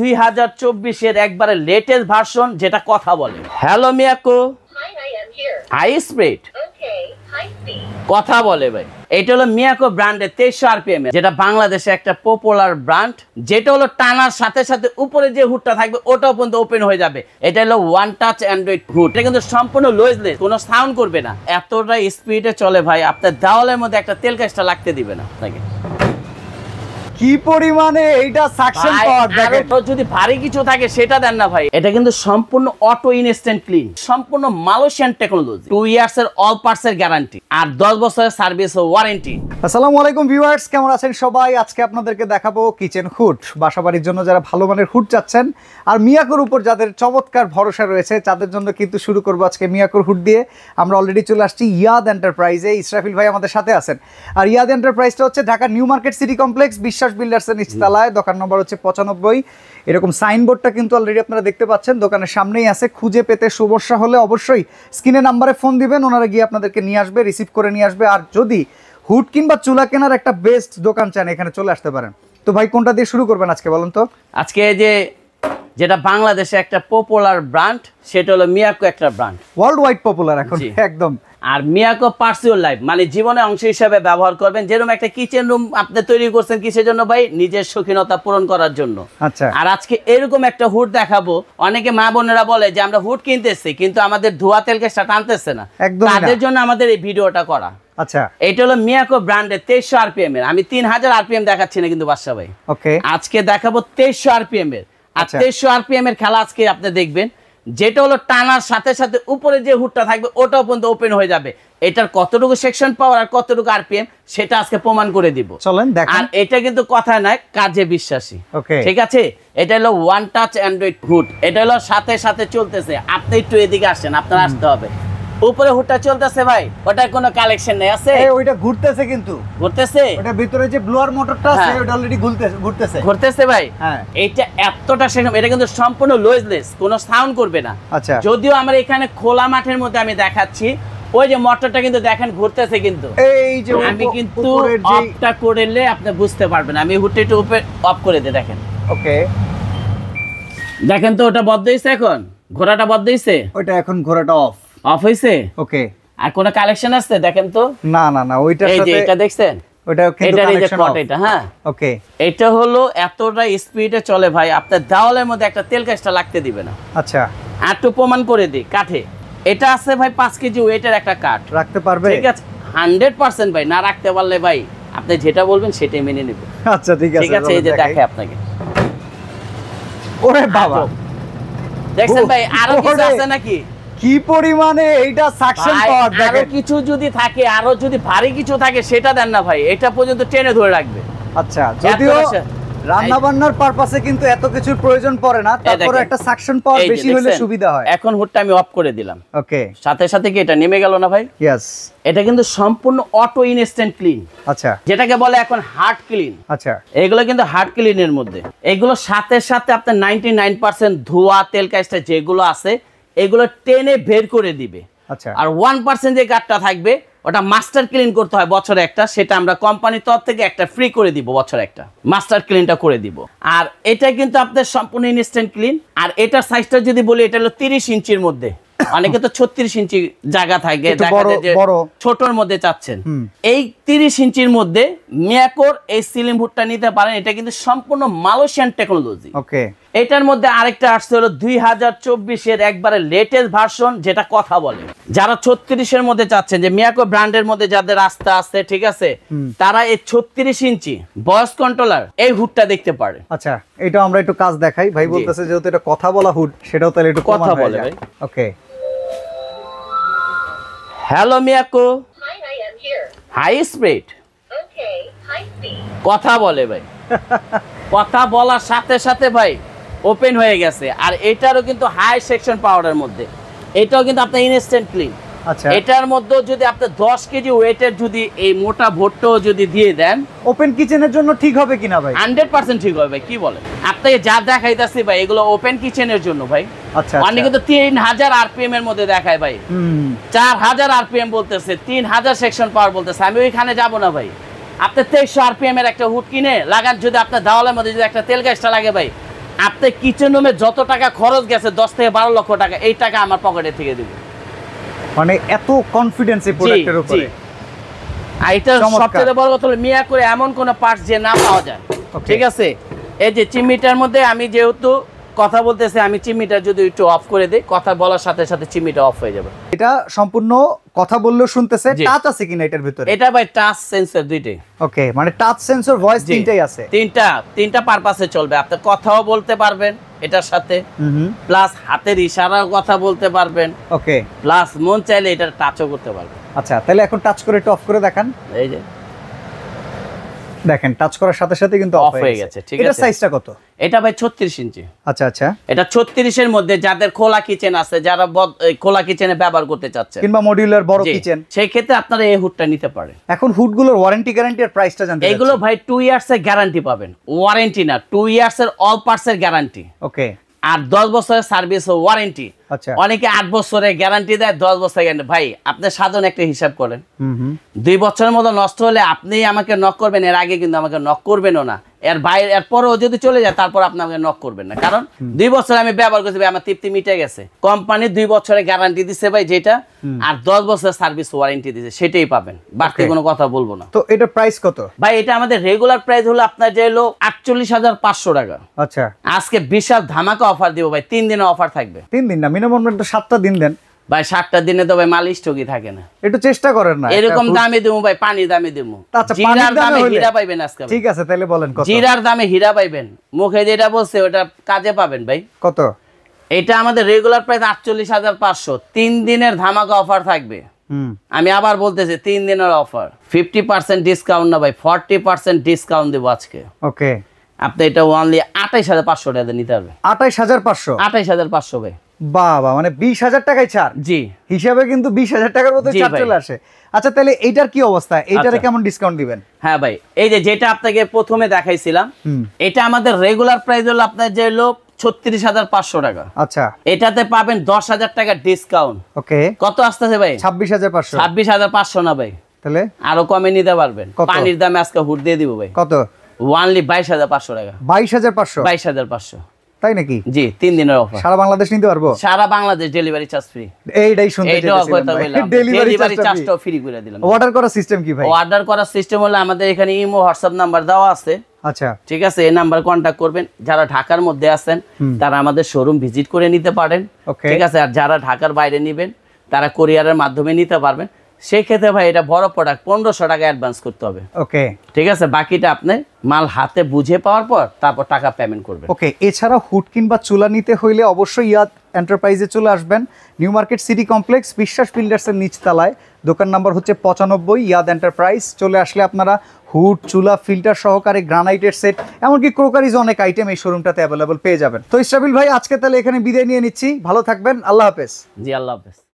দুই হাজার চব্বিশের একবারে লেটেস্ট ভার্সন যেটা কথা বলে হ্যালো মিয়াকো হাই স্পিড কথা বলে ভাই এটা হলো মিয়াকো ব্র্যান্ডের তেইশশো আরপিএম যেটা বাংলাদেশে একটা পপুলার ব্র্যান্ড যেটা হলো টানার সাথে সাথে উপরে যে হুটটা থাকবে ওটাও পর্যন্ত ওপেন হয়ে যাবে এটা হলো ওয়ান টাচ অ্যান্ড্রয়েড হুট এটা কিন্তু সম্পূর্ণ লোয়েজলেস কোনো সাউন্ড করবে না এতটা স্পিডে চলে ভাই আপনার দেওয়ালের মধ্যে একটা তেল কাজটা লাগতে দিবে না তাকে কি পরিমানে এইটা সাকশন পাওয়ার দেখেন যদি ভারী কিছু থাকে সেটা দেন না ভাই এটা কিন্তু সম্পূর্ণ অটো ইনস্ট্যান্ট ক্লিন সম্পূর্ণ মালয়েশিয়ান টেকনোলজি 2 ইয়ার্স এর অল পার্টস এর গ্যারান্টি আর 10 বছরের সার্ভিস ওয়ারেন্টি আসসালামু আলাইকুম ভিউয়ার্স কেমন আছেন সবাই আজকে আপনাদেরকে দেখাবো কিচেন হুড বাসাবাড়ির জন্য যারা ভালো মানের হুড চাচ্ছেন আর মিয়াকুর উপর যাদের চমৎকার ভরসা রয়েছে তাদের জন্য কিন্তু শুরু করব আজকে মিয়াকুর হুড দিয়ে আমরা অলরেডি চলে আসছি ইয়াদ এন্টারপ্রাইজে ইসরাফিল ভাই আমাদের সাথে আছেন আর ইয়াদ এন্টারপ্রাইজটা হচ্ছে Dhaka New Market City Complex Biswas Akash বিল্ডার্সের নিচতলায় দোকান নম্বর হচ্ছে পঁচানব্বই এরকম সাইনবোর্ডটা কিন্তু অলরেডি আপনারা দেখতে পাচ্ছেন দোকানের সামনেই আছে খুঁজে পেতে সমস্যা হলে অবশ্যই স্ক্রিনে নাম্বারে ফোন দিবেন ওনারা গিয়ে আপনাদেরকে নিয়ে আসবে রিসিভ করে নিয়ে আসবে আর যদি হুট কিংবা চুলা কেনার একটা বেস্ট দোকান চান এখানে চলে আসতে পারেন তো ভাই কোনটা দিয়ে শুরু করবেন আজকে বলুন তো আজকে যে যেটা বাংলাদেশে একটা পপুলার ব্র্যান্ড সেটা হলো মিয়াকো একটা ব্র্যান্ড ওয়ার্ল্ড ওয়াইড পপুলার এখন একদম আর মিয়াকো পার্সিওর লাইফ মানে জীবনে অংশ হিসাবে ব্যবহার করবেন যেরকম একটা কিচেন রুম আপনি তৈরি করছেন কিসের জন্য ভাই নিজের শৌখিনতা পূরণ করার জন্য আচ্ছা আর আজকে এরকম একটা হুড দেখাবো অনেকে মা বোনেরা বলে যে আমরা হুড কিনতেছি কিন্তু আমাদের ধোয়া তেলকে সেটা আনতেছে না তাদের জন্য আমাদের এই ভিডিওটা করা আপনি দেখবেন যেটা হলো টানার সাথে সাথে উপরে যে হুটটা থাকবে ওটাও পর্যন্ত ওপেন হয়ে যাবে এটার কতটুকু সেকশন পাওয়ার আর কতটুকু আরপিএম সেটা আজকে প্রমাণ করে দিব চলেন আর এটা কিন্তু কথা নয় কাজে বিশ্বাসী ঠিক আছে এটা হলো ওয়ান টাচ অ্যান্ড্রয়েড হুট এটা হলো সাথে সাথে চলতেছে আপনি একটু এদিকে আসেন আপনার আসতে হবে উপরে হুটটা চলতেছে ভাই ওটা কোনো কালেকশন নাই আছে এই ওইটা ঘুরতেছে কিন্তু ঘুরতেছে ওটা ভিতরে যে ব্লোয়ার মোটরটা আছে হ্যাঁ। ওটা অলরেডি ঘুরতেছে ঘুরতেছে ঘুরতেছে ভাই হ্যাঁ এইটা এতটা সেরকম এটা কিন্তু সম্পূর্ণ লয়েজলেস কোনো সাউন্ড করবে না আচ্ছা যদিও আমরা এখানে খোলা মাঠের মধ্যে আমি দেখাচ্ছি ওই যে মোটরটা কিন্তু দেখেন ঘুরতেছে কিন্তু এই যে আমি কিন্তু অফটা করলে আপনি বুঝতে পারবেন আমি হুটটা একটু উপরে অফ করে দিই দেখেন ওকে দেখেন তো ওটা বদ্ধ হইছে এখন ঘোড়াটা বদ্ধ হইছে ওটা এখন ঘোড়াটা অফ অফ হইছে ওকে আর কোন কালেকশন আছে দেখেন তো না না না ওইটার সাথে এটা দেখছেন এটা হ্যাঁ ওকে এটা হলো এতটা স্পিডে চলে ভাই দেওয়ালের মধ্যে একটা তেল লাগতে না আচ্ছা আর তো প্রমাণ করে কাঠে এটা আছে ভাই 5 কেজি ওয়েটের একটা কাঠ রাখতে পারবে ঠিক আছে 100% ভাই না রাখতে পারলে ভাই আপনি যেটা বলবেন সেটাই মেনে নেবে আচ্ছা ঠিক আছে ঠিক আছে এই যে দেখে আপনাকে ওরে বাবা দেখছেন ভাই আর কিছু আছে নাকি কি পরিমানে এইটা সাকশন পাওয়ার দেখেন কিছু যদি থাকে আরো যদি ভারী কিছু থাকে সেটা দেন না ভাই এটা পর্যন্ত টেনে ধরে রাখবে আচ্ছা যদিও রান্না বান্নার পারপাসে কিন্তু এত কিছুর প্রয়োজন পড়ে না তারপর একটা সাকশন পাওয়ার বেশি হলে সুবিধা হয় এখন হুডটা আমি অফ করে দিলাম ওকে সাথে সাথে কি এটা নেমে গেল না ভাই ইয়েস এটা কিন্তু সম্পূর্ণ অটো ইনস্ট্যান্ট ক্লিন আচ্ছা যেটাকে বলে এখন হার্ড ক্লিন আচ্ছা এগুলো কিন্তু হার্ড ক্লিনের মধ্যে এগুলো সাথে সাথে আপনার 99% ধোয়া তেল কাজটা যেগুলো আছে এগুলো টেনে বের করে দিবে আচ্ছা আর ওয়ান পার্সেন্ট যে কার্ডটা থাকবে ওটা মাস্টার ক্লিন করতে হয় বছরে একটা সেটা আমরা কোম্পানির তরফ থেকে একটা ফ্রি করে দিব বছর একটা মাস্টার ক্লিনটা করে দিব আর এটা কিন্তু আপনার সম্পূর্ণ ইনস্ট্যান্ট ক্লিন আর এটার সাইজটা যদি বলি এটা হলো তিরিশ ইঞ্চির মধ্যে অনেকে তো ছত্রিশ ইঞ্চি জায়গা থাকে ছোটর মধ্যে চাচ্ছেন এই তিরিশ ইঞ্চির মধ্যে মেয়াকোর এই সিলিং ভুটটা নিতে পারেন এটা কিন্তু সম্পূর্ণ মালয়েশিয়ান টেকনোলজি ওকে এটার মধ্যে আরেকটা আসছে হলো দুই হাজার চব্বিশের একবারে লেটেস্ট ভার্সন যেটা কথা বলে যারা ছত্রিশের মধ্যে চাচ্ছেন যে মিয়াকো ব্র্যান্ডের মধ্যে যাদের রাস্তা আছে ঠিক আছে তারা এই ছত্রিশ ইঞ্চি বয়স কন্ট্রোলার এই হুডটা দেখতে পারে আচ্ছা এটা আমরা একটু কাজ দেখাই ভাই বলতেছে যেহেতু এটা কথা বলা হুড সেটাও তাহলে একটু কথা বলে okay hello Miyako high speed কথা বলে ভাই কথা বলার সাথে সাথে ভাই ওপেন হয়ে গেছে আর এটারও কিন্তু হাই সেকশন পাউডার মধ্যে এটাও কিন্তু আপনার ইনস্ট্যান্টলি আচ্ছা এটার মধ্যে যদি আপনি 10 কেজি ওয়েটের যদি এই মোটা ভোটটাও যদি দিয়ে দেন ওপেন কিচেনের জন্য ঠিক হবে কিনা ভাই 100% ঠিক হবে কি বলেন আপনাকে যা দেখাইতাছি ভাই এগুলো ওপেন কিচেনের জন্য ভাই আচ্ছা মানে কিন্তু 3000 আরপিএম এর মধ্যে দেখায় ভাই হুম 4000 আরপিএম বলতেছে 3000 সেকশন পাওয়ার বলতেছে আমি ওইখানে যাব না ভাই আপনি 2300 আরপিএম এর একটা হুড কিনে লাগান যদি আপনার দাওয়ালের মধ্যে যদি একটা তেল গ্যাসটা লাগে ভাই আপনার কিচেন রুমে যত টাকা খরচ গেছে দশ থেকে বারো লক্ষ টাকা এই টাকা আমার পকেটে থেকে দিবে মানে এত কনফিডেন্স এই প্রোডাক্টের উপরে আর এটা সবচেয়ে বড় কথা হলো মিয়া করে এমন কোনো পার্টস যে না পাওয়া যায় ঠিক আছে এই যে চিমনিটার মধ্যে আমি যেহেতু কথা বলতেছে আমি চিমিটা যদি একটু অফ করে দিই কথা বলার সাথে সাথে চিমিটা অফ হয়ে যাবে এটা সম্পূর্ণ কথা বললেও শুনতেছে টাচ আছে কিনা এটার ভিতরে এটা ভাই টাচ সেন্সর দুইটাই ওকে মানে টাচ সেন্সর ভয়েস তিনটাই আছে তিনটা তিনটা পারপাসে চলবে আপনি কথাও বলতে পারবেন এটার সাথে প্লাস হাতের ইশারাও কথা বলতে পারবেন ওকে প্লাস মন চাইলে এটা টাচও করতে পারবেন আচ্ছা তাহলে এখন টাচ করে একটু অফ করে দেখান এই যে দেখেন টাচ করার সাথে সাথে কিন্তু অফ হয়ে গেছে ঠিক আছে এটার সাইজটা কত এটা ভাই ছত্রিশ ইঞ্চি আচ্ছা আচ্ছা এটা ছত্রিশের মধ্যে যাদের খোলা কিচেন আছে যারা খোলা কিচেনে ব্যবহার করতে চাচ্ছে কিংবা মডিউলার বড় কিচেন সেই ক্ষেত্রে আপনারা এই হুডটা নিতে পারে এখন হুড গুলোর ওয়ারেন্টি গ্যারান্টি আর প্রাইসটা জানতে এগুলো ভাই টু ইয়ার্স এর গ্যারান্টি পাবেন ওয়ারেন্টি না টু ইয়ার্স এর অল পার্টস এর গ্যারান্টি ওকে আর দশ বছরের সার্ভিস ও ওয়ারেন্টি আচ্ছা। অনেকে আট বছরে গ্যারান্টি দেয় দশ বছর গ্যারান্টি ভাই আপনি সাধন একটা হিসাব করেন দুই বছরের মতো নষ্ট হলে আপনি আমাকে নক করবেন এর আগে কিন্তু আমাকে নক করবেনও না এর বাইরে এরপরেও যদি চলে যায় তারপর আপনি আমাকে নক করবেন না কারণ দুই বছর আমি ব্যবহার করছি আমার তৃপ্তি মিটে গেছে কোম্পানি দুই বছরে গ্যারান্টি দিছে ভাই যেটা আর দশ বছরের সার্ভিস ওয়ারেন্টি দিছে সেটাই পাবেন বাড়তি কোনো কথা বলবো না তো এটা প্রাইস কত ভাই এটা আমাদের রেগুলার প্রাইস হলো আপনার যে হলো আটচল্লিশ হাজার পাঁচশো টাকা আচ্ছা আজকে বিশাল ধামাকা অফার দিব ভাই তিন দিন অফার থাকবে তিন দিন না মিনিমাম একটা সাতটা দিন দেন ভাই সাতটা দিনে তো ভাই মাল স্টকই থাকে না একটু চেষ্টা করেন না এরকম দামে দেবো ভাই পানি দামে দেবো আচ্ছা, জিরার দামে হীরা পাইবেন আজকে ঠিক আছে তাহলে বলেন জিরার দামে হীরা পাইবেন মুখে যেটা বলছে ওটা কাজে পাবেন ভাই কত এটা আমাদের রেগুলার প্রাইস আটচল্লিশ হাজার পাঁচশো তিন দিনের ধামাকা অফার থাকবে আমি আবার বলতেছি তিন দিনের অফার ফিফটি পার্সেন্ট ডিসকাউন্ট না ভাই ফর্টি পার্সেন্ট ডিসকাউন্ট দেবো আজকে ওকে আপনি এটা ওনলি আটাইশ হাজার পাঁচশো টাকা নিতে হবে আটাইশ হাজার পাঁচশো আটাইশ হাজার পাঁচশো ভাই বাবা মানে বিশ হাজার টাকায় ছাড় জি হিসাবে কিন্তু বিশ হাজার টাকার মতো ছাড় চলে আসে আচ্ছা তাহলে এইটার কি অবস্থা এইটারে আচ্ছা। কেমন ডিসকাউন্ট দিবেন হ্যাঁ ভাই এই যে যেটা আপনাকে প্রথমে দেখাইছিলাম এটা আমাদের রেগুলার প্রাইস হলো আপনার যে হলো ছত্রিশ হাজার পাঁচশো টাকা আচ্ছা এটাতে পাবেন দশ হাজার টাকা ডিসকাউন্ট ওকে কত আসতেছে ভাই ছাব্বিশ হাজার পাঁচশো ছাব্বিশ হাজার পাঁচশো না ভাই তাহলে আরো কমে নিতে পারবেন পানির দামে আজকে হুট দিয়ে দিব ভাই কত ওয়ানলি বাইশ হাজার পাঁচশো টাকা বাইশ হাজার পাঁচশো বাইশ হাজার পাঁচশো তাই নাকি জি তিন দিনের অফার সারা বাংলাদেশ নিতে পারবো সারা বাংলাদেশ ডেলিভারি চার্জ ফ্রি এইটাই শুনতে চাইছিলাম ডেলিভারি চার্জটাও ফ্রি করে দিলাম অর্ডার করার সিস্টেম কি ভাই অর্ডার করার সিস্টেম হলো আমাদের এখানে ইমো হোয়াটসঅ্যাপ নাম্বার দেওয়া আছে আচ্ছা ঠিক আছে এই নাম্বার কন্টাক্ট করবেন যারা ঢাকার মধ্যে আছেন তারা আমাদের শোরুম ভিজিট করে নিতে পারেন ঠিক আছে আর যারা ঢাকার বাইরে নেবেন তারা কোরিয়ারের মাধ্যমে নিতে পারবেন সেক্ষেত্রে ভাই এটা বড় প্রোডাক্ট পনেরোশো টাকা অ্যাডভান্স করতে হবে ওকে ঠিক আছে বাকিটা আপনি মাল হাতে বুঝে পাওয়ার পর তারপর টাকা পেমেন্ট করবেন ওকে এছাড়া হুড কিংবা চুলা নিতে হইলে অবশ্যই ইয়াদ এন্টারপ্রাইজে চলে আসবেন নিউ মার্কেট সিটি কমপ্লেক্স বিশ্বাস বিল্ডার্সের নিচতলায় দোকান নাম্বার হচ্ছে পঁচানব্বই ইয়াদ এন্টারপ্রাইজ চলে আসলে আপনারা হুড চুলা ফিল্টার সহকারে গ্রানাইটের সেট এমনকি ক্রোকারিজ অনেক আইটেম এই শোরুমটাতে অ্যাভেলেবল পেয়ে যাবেন তো ইসরাবিল ভাই আজকে তাহলে এখানে বিদায় নিয়ে নিচ্ছি ভালো থাকবেন আল্লাহ হাফেজ জি আল্লাহ হাফেজ